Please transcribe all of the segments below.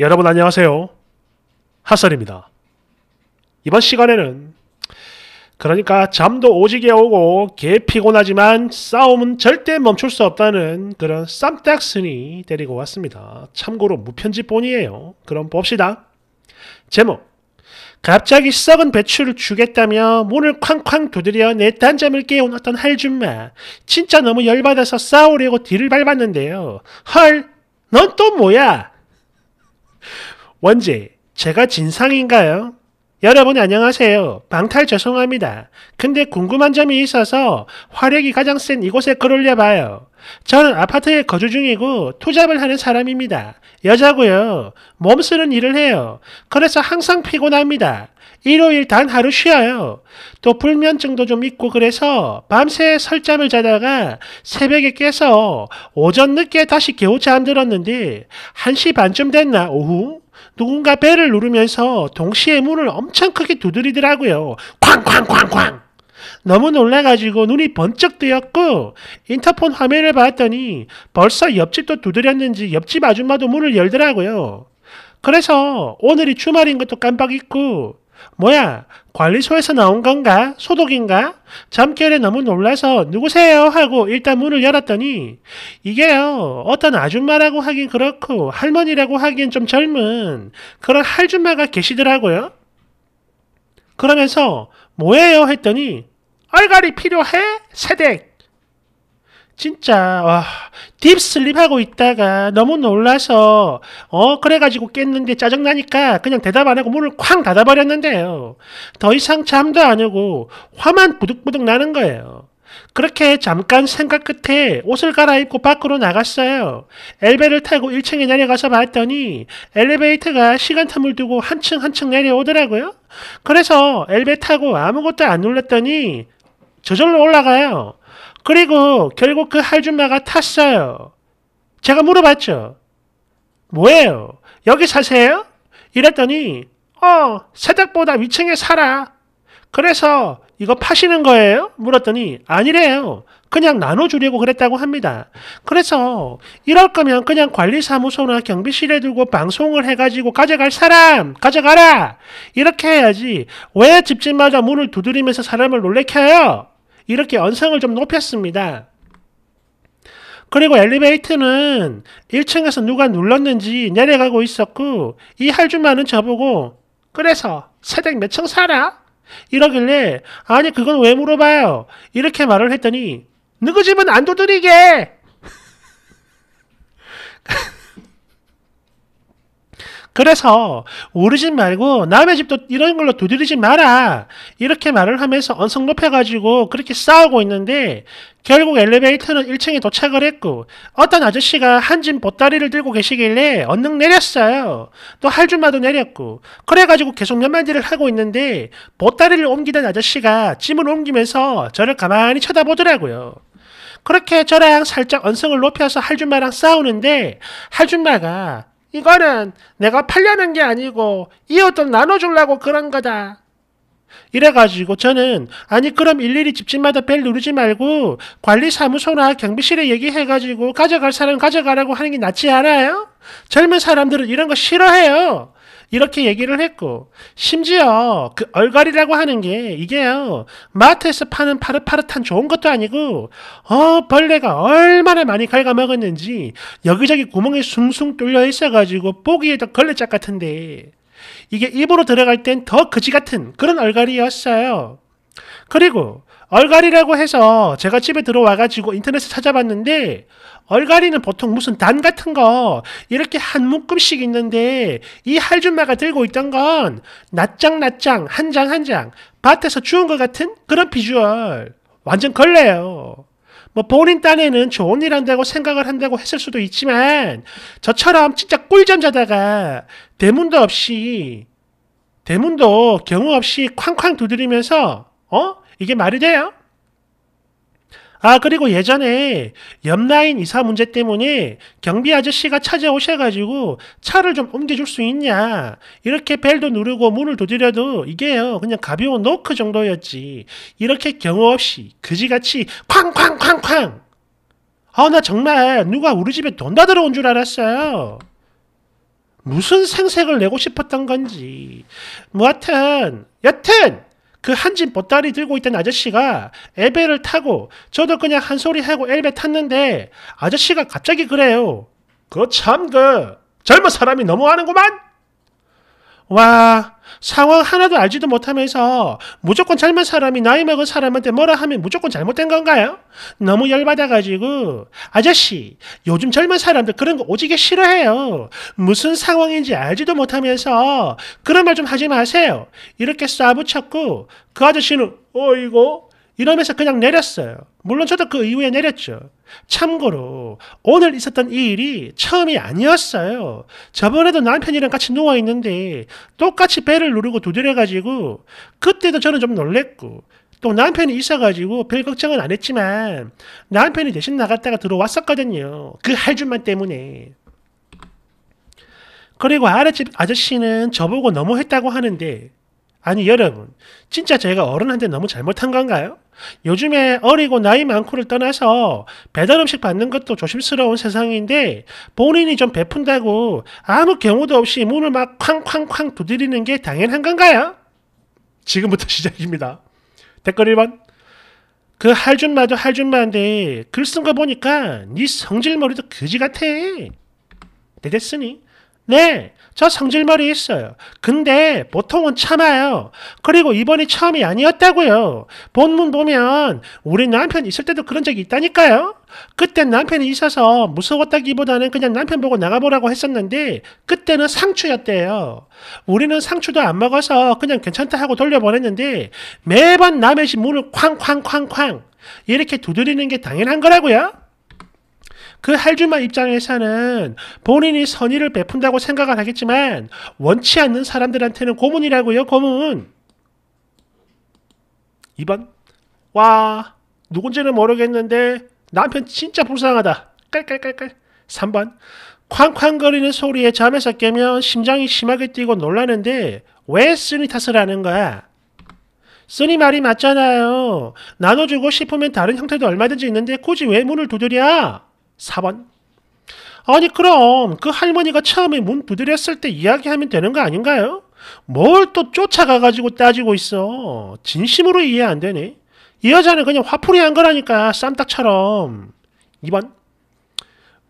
여러분 안녕하세요. 핫설입니다. 이번 시간에는 그러니까 잠도 오지게 오고 개 피곤하지만 싸움은 절대 멈출 수 없다는 그런 쌈딱스니 데리고 왔습니다. 참고로 무편집본이에요. 그럼 봅시다. 제목 갑자기 썩은 배추를 주겠다며 문을 쾅쾅 두드려 내 단잠을 깨운 어떤 할줌마. 진짜 너무 열받아서 싸우려고 뒤를 밟았는데요. 헐, 넌 또 뭐야? 원제, 제가 진상인가요? 여러분 안녕하세요. 방탈 죄송합니다. 근데 궁금한 점이 있어서 화력이 가장 센 이곳에 글 올려봐요. 저는 아파트에 거주 중이고 투잡을 하는 사람입니다. 여자고요. 몸쓰는 일을 해요. 그래서 항상 피곤합니다. 일요일 단 하루 쉬어요. 또 불면증도 좀 있고 그래서 밤새 설잠을 자다가 새벽에 깨서 오전 늦게 다시 겨우 잠들었는데 1시 반쯤 됐나 오후? 누군가 배를 누르면서 동시에 문을 엄청 크게 두드리더라고요. 쾅쾅쾅쾅! 너무 놀라가지고 눈이 번쩍 뜨였고 인터폰 화면을 봤더니 벌써 옆집도 두드렸는지 옆집 아줌마도 문을 열더라고요. 그래서 오늘이 주말인 것도 깜빡 잊고 뭐야, 관리소에서 나온 건가? 소독인가? 잠결에 너무 놀라서 누구세요? 하고 일단 문을 열었더니 이게요, 어떤 아줌마라고 하긴 그렇고 할머니라고 하긴 좀 젊은 그런 할줌마가 계시더라고요. 그러면서 뭐예요? 했더니 얼갈이 필요해? 세댁! 진짜 와 딥슬립하고 있다가 너무 놀라서 어 그래가지고 깼는데 짜증나니까 그냥 대답 안 하고 문을 쾅 닫아버렸는데요. 더 이상 잠도 안 오고 화만 부득부득 나는 거예요. 그렇게 잠깐 생각 끝에 옷을 갈아입고 밖으로 나갔어요. 엘베를 타고 1층에 내려가서 봤더니 엘리베이터가 시간탐을 두고 한층 한층 내려오더라고요. 그래서 엘베 타고 아무것도 안 눌렀더니 저절로 올라가요. 그리고 결국 그 할줌마가 탔어요. 제가 물어봤죠. 뭐예요? 여기 사세요? 이랬더니 어, 새댁보다 위층에 살아. 그래서 이거 파시는 거예요? 물었더니 아니래요. 그냥 나눠주려고 그랬다고 합니다. 그래서 이럴 거면 그냥 관리사무소나 경비실에 두고 방송을 해가지고 가져갈 사람 가져가라 이렇게 해야지 왜 집집마다 문을 두드리면서 사람을 놀래켜요? 이렇게 언성을 좀 높였습니다. 그리고 엘리베이터는 1층에서 누가 눌렀는지 내려가고 있었고 이 할줄만은 저보고 그래서 세댁 몇 층 살아? 이러길래 아니 그건 왜 물어봐요 이렇게 말을 했더니 누구 집은 안 두드리게 그래서 우리 집 말고 남의 집도 이런 걸로 두드리지 마라. 이렇게 말을 하면서 언성 높여가지고 그렇게 싸우고 있는데 결국 엘리베이터는 1층에 도착을 했고 어떤 아저씨가 한 짐 보따리를 들고 계시길래 언능 내렸어요. 또 할 줄마도 내렸고 그래가지고 계속 연말들을 하고 있는데 보따리를 옮기던 아저씨가 짐을 옮기면서 저를 가만히 쳐다보더라고요. 그렇게 저랑 살짝 언성을 높여서 할줌마랑 싸우는데 할줌마가 이거는 내가 팔려는 게 아니고 이웃들 나눠주려고 그런 거다. 이래가지고 저는 아니 그럼 일일이 집집마다 벨 누르지 말고 관리사무소나 경비실에 얘기해가지고 가져갈 사람 가져가라고 하는 게 낫지 않아요? 젊은 사람들은 이런 거 싫어해요. 이렇게 얘기를 했고 심지어 그 얼갈이라고 하는 게 이게요 마트에서 파는 파릇파릇한 좋은 것도 아니고 어 벌레가 얼마나 많이 갉아먹었는지 여기저기 구멍에 숭숭 뚫려 있어가지고 보기에도 걸레짝 같은데 이게 입으로 들어갈 땐 더거지 같은 그런 얼갈이였어요. 그리고 얼갈이라고 해서 제가 집에 들어와가지고 인터넷에 찾아봤는데 얼갈이는 보통 무슨 단 같은 거 이렇게 한 묶음씩 있는데 이 할줌마가 들고 있던 건 낱장 낱장 한 장 한 장 밭에서 주운 것 같은 그런 비주얼 완전 걸레요. 뭐 본인 딴에는 좋은 일 한다고 생각을 한다고 했을 수도 있지만 저처럼 진짜 꿀잠 자다가 대문도 없이 대문도 경우 없이 쾅쾅 두드리면서 어? 이게 말이 돼요? 아, 그리고 예전에 옆라인 이사 문제 때문에 경비 아저씨가 찾아오셔가지고 차를 좀 옮겨줄 수 있냐. 이렇게 벨도 누르고 문을 두드려도 이게요. 그냥 가벼운 노크 정도였지. 이렇게 경호 없이 그지같이 쾅쾅쾅쾅! 아, 나 정말 누가 우리 집에 돈 다들어온줄 알았어요. 무슨 생색을 내고 싶었던 건지. 뭐 하여튼, 여튼! 그한집 보따리 들고 있던 아저씨가 엘베를 타고 저도 그냥 한 소리 하고 엘베 탔는데 아저씨가 갑자기 그래요. 그 참그 그 젊은 사람이 너무하는구만. 와, 상황 하나도 알지도 못하면서 무조건 젊은 사람이 나이 먹은 사람한테 뭐라 하면 무조건 잘못된 건가요? 너무 열받아가지고 아저씨 요즘 젊은 사람들 그런 거 오지게 싫어해요. 무슨 상황인지 알지도 못하면서 그런 말 좀 하지 마세요. 이렇게 쏴붙였고 그 아저씨는 어이고 이러면서 그냥 내렸어요. 물론 저도 그 이후에 내렸죠. 참고로 오늘 있었던 이 일이 처음이 아니었어요. 저번에도 남편이랑 같이 누워 있는데 똑같이 배를 누르고 두드려 가지고 그때도 저는 좀 놀랬고 또 남편이 있어가지고 별 걱정은 안 했지만 남편이 대신 나갔다가 들어왔었거든요. 그 할줄만 때문에. 그리고 아랫집 아저씨는 저보고 너무했다고 하는데 아니 여러분, 진짜 제가 어른한테 너무 잘못한 건가요? 요즘에 어리고 나이 많고를 떠나서 배달 음식 받는 것도 조심스러운 세상인데 본인이 좀 베푼다고 아무 경우도 없이 문을 막 쾅쾅쾅 두드리는 게 당연한 건가요? 지금부터 시작입니다. 댓글 1번. 그 할줌마도 할줌마인데 글쓴 거 보니까 네 성질머리도 그지 같아. 내 됐으니 네, 저 성질머리 있어요. 근데 보통은 참아요. 그리고 이번이 처음이 아니었다고요. 본문 보면 우리 남편 있을 때도 그런 적이 있다니까요. 그때 남편이 있어서 무서웠다기보다는 그냥 남편 보고 나가보라고 했었는데 그때는 상추였대요. 우리는 상추도 안 먹어서 그냥 괜찮다 하고 돌려보냈는데 매번 남의 집 문을 쾅쾅쾅쾅 이렇게 두드리는 게 당연한 거라고요. 그 할주만 입장에서는 본인이 선의를 베푼다고 생각을 하겠지만 원치 않는 사람들한테는 고문이라고요. 고문. 2번. 와 누군지는 모르겠는데 남편 진짜 불쌍하다. 깔깔깔깔. 3번. 쾅쾅거리는 소리에 잠에서 깨면 심장이 심하게 뛰고 놀라는데 왜 쓰니 탓을 하는 거야? 쓰니 말이 맞잖아요. 나눠주고 싶으면 다른 형태도 얼마든지 있는데 굳이 왜 문을 두드려? 4번. 아니 그럼 그 할머니가 처음에 문 두드렸을 때 이야기하면 되는 거 아닌가요? 뭘 또 쫓아가가지고 따지고 있어. 진심으로 이해 안 되네. 이 여자는 그냥 화풀이 한 거라니까 쌈딱처럼. 2번.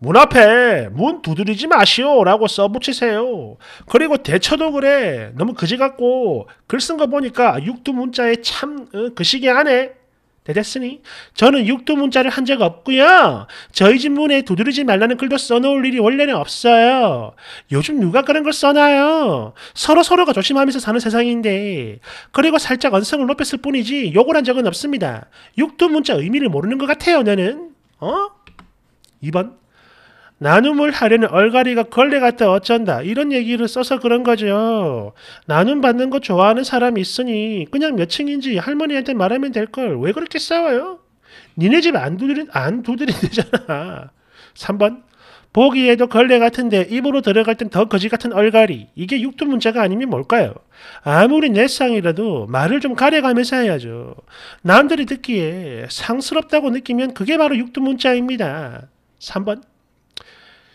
문 앞에 문 두드리지 마시오라고 써붙이세요. 그리고 대처도 그래. 너무 그지 같고 글 쓴 거 보니까 육두 문자에 참그 어, 시기 안에 되셨으니 저는 육두문자를 한 적 없고요. 저희 집 문에 두드리지 말라는 글도 써놓을 일이 원래는 없어요. 요즘 누가 그런 걸 써놔요. 서로 서로가 조심하면서 사는 세상인데 그리고 살짝 언성을 높였을 뿐이지 욕을 한 적은 없습니다. 육두문자 의미를 모르는 것 같아요. 너는 어? 2번 나눔을 하려는 얼갈이가 걸레 같다 어쩐다 이런 얘기를 써서 그런 거죠. 나눔 받는 거 좋아하는 사람이 있으니 그냥 몇 층인지 할머니한테 말하면 될 걸 왜 그렇게 싸워요? 니네 집 안 두드린 안 두드린대잖아. 3번 보기에도 걸레 같은데 입으로 들어갈 땐 더 거지 같은 얼갈이. 이게 육두 문자가 아니면 뭘까요? 아무리 내상이라도 말을 좀 가려가면서 해야죠. 남들이 듣기에 상스럽다고 느끼면 그게 바로 육두 문자입니다. 3번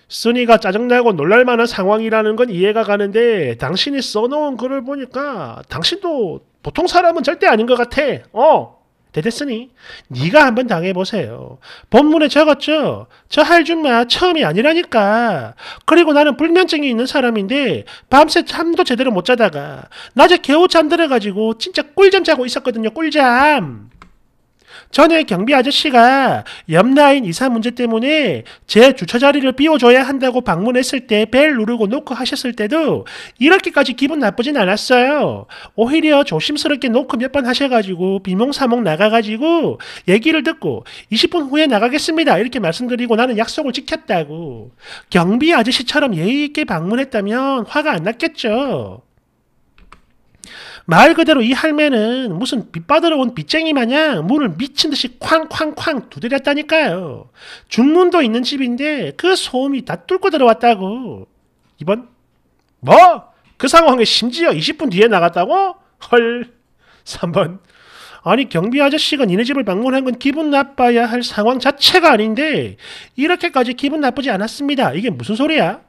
쓰니가 짜증나고 놀랄만한 상황이라는 건 이해가 가는데 당신이 써놓은 글을 보니까 당신도 보통 사람은 절대 아닌 것 같아. 어, 대데스니 네가 한번 당해보세요. 본문에 적었죠. 저 할줌마 처음이 아니라니까. 그리고 나는 불면증이 있는 사람인데 밤새 잠도 제대로 못 자다가 낮에 겨우 잠들어가지고 진짜 꿀잠 자고 있었거든요. 꿀잠. 전에 경비 아저씨가 옆라인 이사 문제 때문에 제 주차 자리를 비워줘야 한다고 방문했을 때 벨 누르고 노크 하셨을 때도 이렇게까지 기분 나쁘진 않았어요. 오히려 조심스럽게 노크 몇 번 하셔가지고 비몽사몽 나가가지고 얘기를 듣고 20분 후에 나가겠습니다. 이렇게 말씀드리고 나는 약속을 지켰다고. 경비 아저씨처럼 예의 있게 방문했다면 화가 안 났겠죠. 말 그대로 이 할매는 무슨 빚받으러 온 빚쟁이 마냥 문을 미친 듯이 쾅쾅쾅 두드렸다니까요. 중문도 있는 집인데 그 소음이 다 뚫고 들어왔다고. 이번 뭐? 그 상황에 심지어 20분 뒤에 나갔다고? 헐. 3번. 아니 경비 아저씨가 니네 집을 방문한 건 기분 나빠야 할 상황 자체가 아닌데 이렇게까지 기분 나쁘지 않았습니다. 이게 무슨 소리야?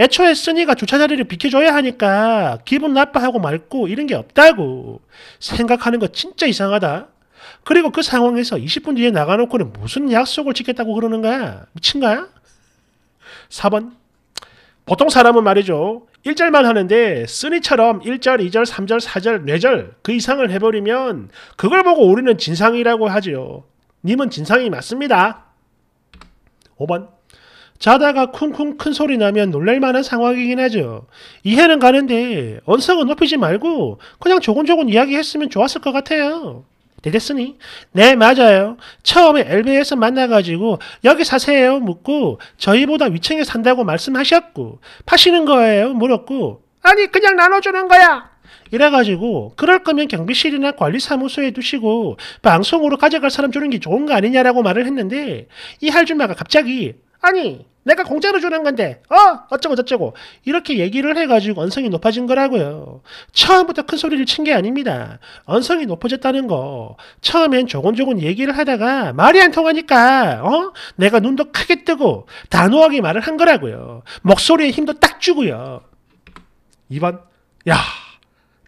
애초에 쓰니가 주차 자리를 비켜줘야 하니까 기분 나빠하고 말고 이런 게 없다고 생각하는 거 진짜 이상하다. 그리고 그 상황에서 20분 뒤에 나가놓고는 무슨 약속을 지켰다고 그러는 거야? 미친 거야? 4번 보통 사람은 말이죠. 1절만 하는데 쓰니처럼 1절, 2절, 3절, 4절, 4절 그 이상을 해버리면 그걸 보고 우리는 진상이라고 하지요. 님은 진상이 맞습니다. 5번 자다가 쿵쿵 큰 소리 나면 놀랄만한 상황이긴 하죠. 이해는 가는데 언성은 높이지 말고 그냥 조곤조곤 이야기했으면 좋았을 것 같아요. 되겠으니? 네, 맞아요. 처음에 엘베에서 만나가지고 여기 사세요 묻고 저희보다 위층에 산다고 말씀하셨고 파시는 거예요 물었고 아니 그냥 나눠주는 거야. 이래가지고 그럴 거면 경비실이나 관리사무소에 두시고 방송으로 가져갈 사람 주는 게 좋은 거 아니냐라고 말을 했는데 이 할줌마가 갑자기 아니 내가 공짜로 주는 건데, 어, 어쩌고저쩌고. 이렇게 얘기를 해가지고 언성이 높아진 거라고요. 처음부터 큰 소리를 친 게 아닙니다. 언성이 높아졌다는 거. 처음엔 조곤조곤 얘기를 하다가 말이 안 통하니까, 어? 내가 눈도 크게 뜨고 단호하게 말을 한 거라고요. 목소리에 힘도 딱 주고요. 이번 야,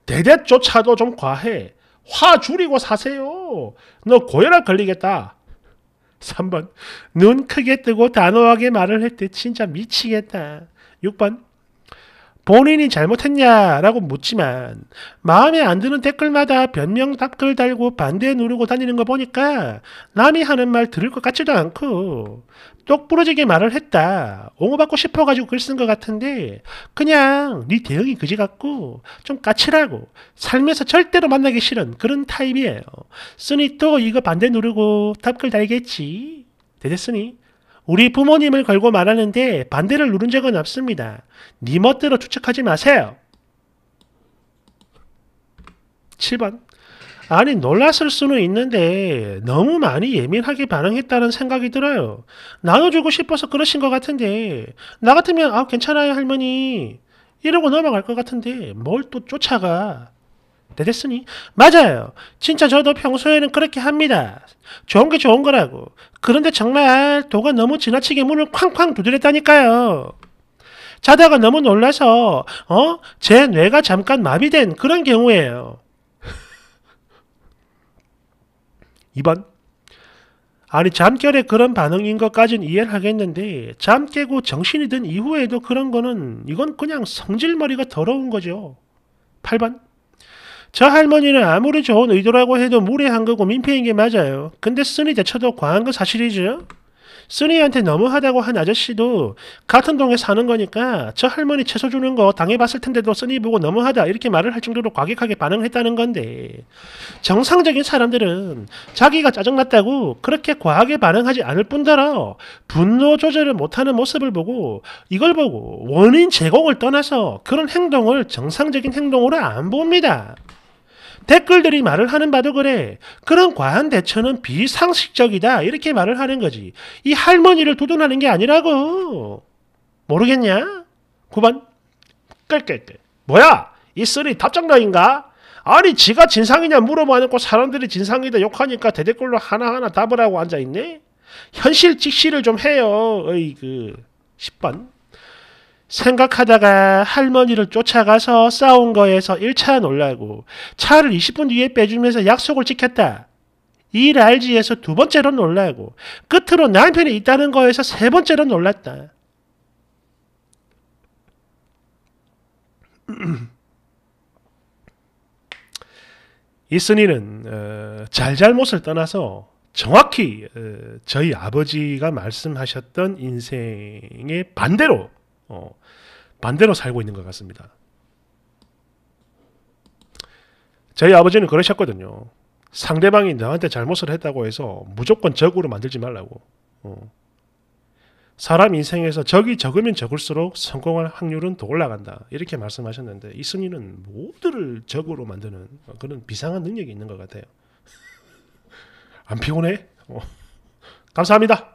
대대조차도 좀 과해. 화 줄이고 사세요. 너 고혈압 걸리겠다. 3번 눈 크게 뜨고 단호하게 말을 했대. 진짜 미치겠다. 6번 본인이 잘못했냐라고 묻지만 마음에 안 드는 댓글마다 변명 댓글 달고 반대 누르고 다니는 거 보니까 남이 하는 말 들을 것 같지도 않고 똑부러지게 말을 했다. 옹호받고 싶어가지고 글 쓴 것 같은데 그냥 네 대응이 그지 같고 좀 까칠하고 살면서 절대로 만나기 싫은 그런 타입이에요. 쓰니 또 이거 반대 누르고 답글 달겠지. 되겠으니 우리 부모님을 걸고 말하는데 반대를 누른 적은 없습니다. 네 멋대로 추측하지 마세요. 7번. 아니 놀랐을 수는 있는데 너무 많이 예민하게 반응했다는 생각이 들어요. 나눠주고 싶어서 그러신 것 같은데 나 같으면 아 괜찮아요 할머니 이러고 넘어갈 것 같은데 뭘 또 쫓아가. 됐으니 맞아요. 진짜 저도 평소에는 그렇게 합니다. 좋은 게 좋은 거라고. 그런데 정말 도가 너무 지나치게 문을 쾅쾅 두드렸다니까요. 자다가 너무 놀라서 어? 제 뇌가 잠깐 마비된 그런 경우예요. 2번 아니 잠결에 그런 반응인 것까진 이해를 하겠는데 잠 깨고 정신이 든 이후에도 그런 거는 이건 그냥 성질머리가 더러운 거죠. 8번 저 할머니는 아무리 좋은 의도라고 해도 무례한 거고 민폐인 게 맞아요. 근데 쓰니 대처도 과한 거 사실이죠. 쓰니한테 너무하다고 한 아저씨도 같은 동에 사는 거니까 저 할머니 채소 주는 거 당해봤을 텐데도 쓰니 보고 너무하다 이렇게 말을 할 정도로 과격하게 반응 했다는 건데 정상적인 사람들은 자기가 짜증났다고 그렇게 과하게 반응하지 않을 뿐더러 분노 조절을 못하는 모습을 보고 이걸 보고 원인 제공을 떠나서 그런 행동을 정상적인 행동으로 안 봅니다. 댓글들이 말을 하는 바도 그래. 그런 과한 대처는 비상식적이다. 이렇게 말을 하는 거지. 이 할머니를 도둔하는 게 아니라고. 모르겠냐? 9번. 깔깔깔. 뭐야? 이 쓰리 답장러인가? 아니 지가 진상이냐 물어봐 놓고 사람들이 진상이다 욕하니까 대댓글로 하나하나 답을 하고 앉아있네? 현실 직시를 좀 해요. 어이 그 10번. 생각하다가 할머니를 쫓아가서 싸운 거에서 1차 놀라고 차를 20분 뒤에 빼주면서 약속을 지켰다. 일 알지에서 두 번째로 놀라고 끝으로 남편이 있다는 거에서 세 번째로 놀랐다. 이순이는 어, 잘잘못을 떠나서 정확히 어, 저희 아버지가 말씀하셨던 인생의 반대로 어, 반대로 살고 있는 것 같습니다. 저희 아버지는 그러셨거든요. 상대방이 나한테 잘못을 했다고 해서 무조건 적으로 만들지 말라고. 어. 사람 인생에서 적이 적으면 적을수록 성공할 확률은 더 올라간다. 이렇게 말씀하셨는데 이순이는 모두를 적으로 만드는 그런 비상한 능력이 있는 것 같아요. 안 피곤해? 어. 감사합니다.